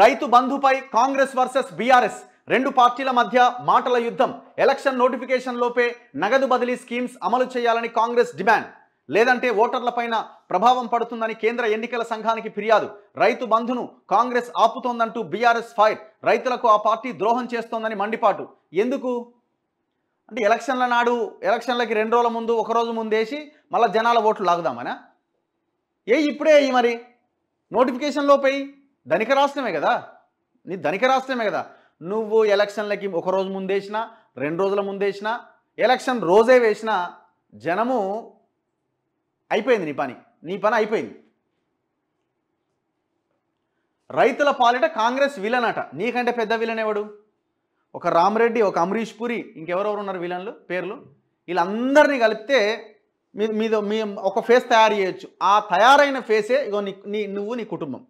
రైతు బంధుపై Congress versus BRS రెండు పార్టీల మధ్య మాటల యుద్ధం ఎలక్షన్ నోటిఫికేషన్ లోపే నగదు బదిలీ స్కీమ్స్ అమలు చేయాలని కాంగ్రెస్ డిమాండ్ లేదంటే ఓటర్లపైన ప్రభావం పడుతుందని కేంద్ర ఎన్నికల సంఘానికి ఫిర్యాదు రైతు బంధును కాంగ్రెస్ ఆపుతోందంటూ బీఆర్ఎస్ ఫైర్ రైతులకు ఆ పార్టీ ద్రోహం చేస్తోందని మండిపాటు ఎందుకు అంటే ఎలక్షన్ల నాడు ఎలక్షన్లకి రెండు రోజుల ముందు ఒకరోజు ముందేసి మళ్ళీ జనాల ఓట్లు లాగుదామనా ఏ ఇప్పుడే అయ్యి మరి నోటిఫికేషన్ లోపే ధనిక రాష్ట్రమే కదా నీ ధనిక రాష్ట్రమే కదా నువ్వు ఎలక్షన్లకి ఒక రోజు ముందేసినా రెండు రోజుల ముందేసినా ఎలక్షన్ రోజే వేసినా జనము అయిపోయింది నీ పని నీ పని అయిపోయింది రైతుల పాలిట కాంగ్రెస్ విలన్ అట నీకంటే పెద్ద విలన్ ఎవడు ఒక రామరెడ్డి ఒక అమరీష్ పురి ఇంకెవరెవరు ఉన్నారు విలన్లు పేర్లు వీళ్ళందరినీ కలిపితే మీ మీద మీ ఒక ఫేస్ తయారు చేయొచ్చు ఆ తయారైన ఫేసే ఇగో నీ నువ్వు నీ కుటుంబం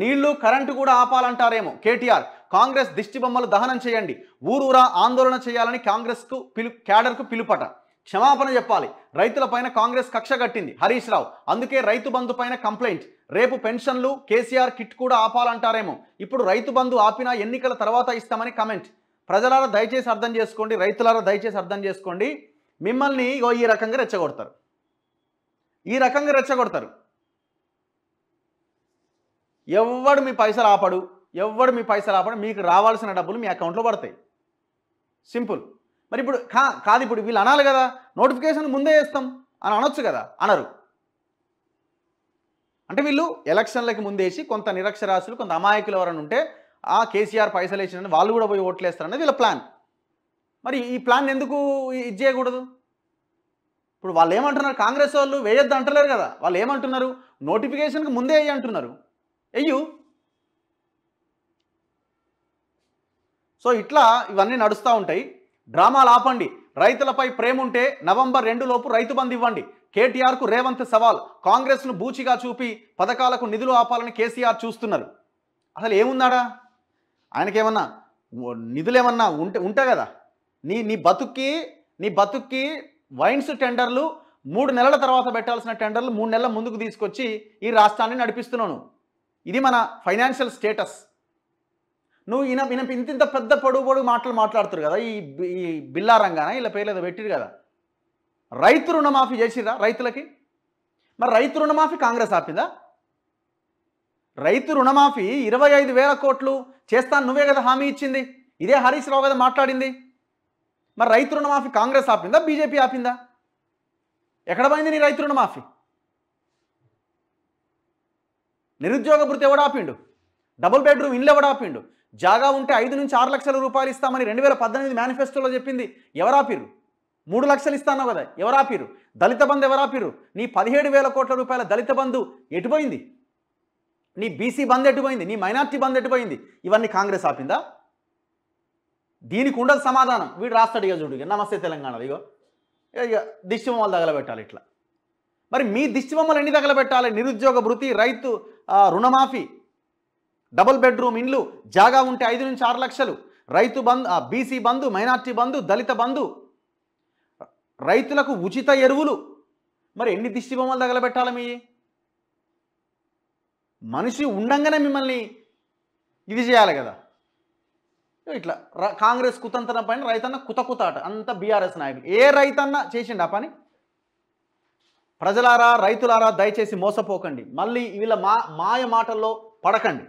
నీళ్లు కరెంటు కూడా ఆపాలంటారేమో కేటీఆర్ కాంగ్రెస్ దిష్టిబొమ్మలు దహనం చేయండి ఊరూరా ఆందోళన చేయాలని కాంగ్రెస్కు పిలు క్యాడర్కు పిలుపట క్షమాపణ చెప్పాలి రైతులపైన కాంగ్రెస్ కక్ష కట్టింది హరీష్ రావు అందుకే రైతు బంధు పైన కంప్లైంట్ రేపు పెన్షన్లు కేసీఆర్ కిట్ కూడా ఆపాలంటారేమో ఇప్పుడు రైతు బంధు ఆపినా ఎన్నికల తర్వాత ఇస్తామని కమెంట్ ప్రజలారా దయచేసి అర్థం చేసుకోండి రైతులారా దయచేసి అర్థం చేసుకోండి మిమ్మల్ని ఈ రకంగా రెచ్చగొడతారు ఈ రకంగా రెచ్చగొడతారు ఎవ్వడు మీ పైసలు ఆపడు ఎవ్వడు మీ పైసలు ఆపడు మీకు రావాల్సిన డబ్బులు మీ అకౌంట్లో పడతాయి సింపుల్ మరి ఇప్పుడు కా కాదు ఇప్పుడు వీళ్ళు అనాలి కదా నోటిఫికేషన్ ముందే వేస్తాం అని అనొచ్చు కదా అనరు అంటే వీళ్ళు ఎలక్షన్లకి ముందేసి కొంత నిరక్షరాశులు కొంత అమాయకులు ఎవరైనా ఉంటే ఆ కేసీఆర్ పైసలు వేసిన వాళ్ళు కూడా పోయి ఓట్లు వేస్తారనేది వీళ్ళ ప్లాన్ మరి ఈ ప్లాన్ ఎందుకు ఇది చేయకూడదు ఇప్పుడు వాళ్ళు ఏమంటున్నారు కాంగ్రెస్ వాళ్ళు వేయొద్దు అంటలేరు కదా వాళ్ళు ఏమంటున్నారు నోటిఫికేషన్కి ముందే అంటున్నారు వెయ్యు సో ఇట్లా ఇవన్నీ నడుస్తూ ఉంటాయి డ్రామాలు ఆపండి రైతులపై ప్రేమ ఉంటే నవంబర్ రెండులోపు రైతు బంద్ ఇవ్వండి కేటీఆర్కు రేవంత్ సవాల్ కాంగ్రెస్ను బూచిగా చూపి పథకాలకు నిధులు ఆపాలని కేసీఆర్ చూస్తున్నారు అసలు ఏముందాడా ఆయనకేమన్నా ఏమన్నా ఉంటే ఉంటాయి కదా నీ నీ బతుక్కి నీ బతుక్కి వైన్స్ టెండర్లు మూడు నెలల తర్వాత పెట్టాల్సిన టెండర్లు మూడు నెలల ముందుకు తీసుకొచ్చి ఈ రాష్ట్రాన్ని నడిపిస్తున్నాను ఇది మన ఫైనాన్షియల్ స్టేటస్ నువ్వు ఈయన ఈయన ఇంత ఇంత పెద్ద పొడుగు పొడుగు మాటలు మాట్లాడుతారు కదా ఈ ఈ బిల్లారంగానా ఇలా పేర్లు ఏదో పెట్టిరు కదా రైతు రుణమాఫీ చేసిరా రైతులకి మరి రైతు రుణమాఫీ కాంగ్రెస్ ఆపిందా రైతు రుణమాఫీ ఇరవై ఐదు వేల కోట్లు చేస్తాను నువ్వే కదా హామీ ఇచ్చింది ఇదే హరీష్ రావు కదా మాట్లాడింది మరి రైతు రుణమాఫీ కాంగ్రెస్ ఆపిందా బీజేపీ ఆపిందా ఎక్కడ పోయింది నీ రైతు రుణమాఫీ నిరుద్యోగ భృతి ఎవడు ఆపిండు డబుల్ బెడ్రూమ్ ఇండ్లు ఎవడు ఆపిండు జాగా ఉంటే ఐదు నుంచి ఆరు లక్షల రూపాయలు ఇస్తామని రెండు వేల పద్దెనిమిది మేనిఫెస్టోలో చెప్పింది ఎవరాపిరు మూడు లక్షలు ఇస్తాను కదా ఎవరాపిరు దళిత బంధు ఎవరాపిరు నీ పదిహేడు వేల కోట్ల రూపాయల దళిత బంధు ఎటుపోయింది నీ బీసీ బంద్ ఎటుపోయింది నీ మైనార్టీ బంద్ ఎటుపోయింది ఇవన్నీ కాంగ్రెస్ ఆపిందా దీనికి ఉండదు సమాధానం వీడు రాస్తాడు ఇక చూడు నమస్తే తెలంగాణ ఇగో ఇక వాళ్ళు తగలబెట్టాలి ఇట్లా మరి మీ దిష్టి బొమ్మలు ఎన్ని తగలబెట్టాలి నిరుద్యోగ భృతి రైతు రుణమాఫీ డబుల్ బెడ్రూమ్ ఇండ్లు జాగా ఉంటే ఐదు నుంచి ఆరు లక్షలు రైతు బంధు బీసీ బంధు మైనార్టీ బంధు దళిత బంధు రైతులకు ఉచిత ఎరువులు మరి ఎన్ని దిష్టి బొమ్మలు తగలబెట్టాలి మీ మనిషి ఉండంగానే మిమ్మల్ని ఇది చేయాలి కదా ఇట్లా కాంగ్రెస్ కుతంతన పైన రైతన్న కుతకుతాట అంత బీఆర్ఎస్ నాయకులు ఏ రైతన్న చేసిండు ఆ పని ప్రజలారా రైతులారా దయచేసి మోసపోకండి మళ్ళీ వీళ్ళ మా మాయ మాటల్లో పడకండి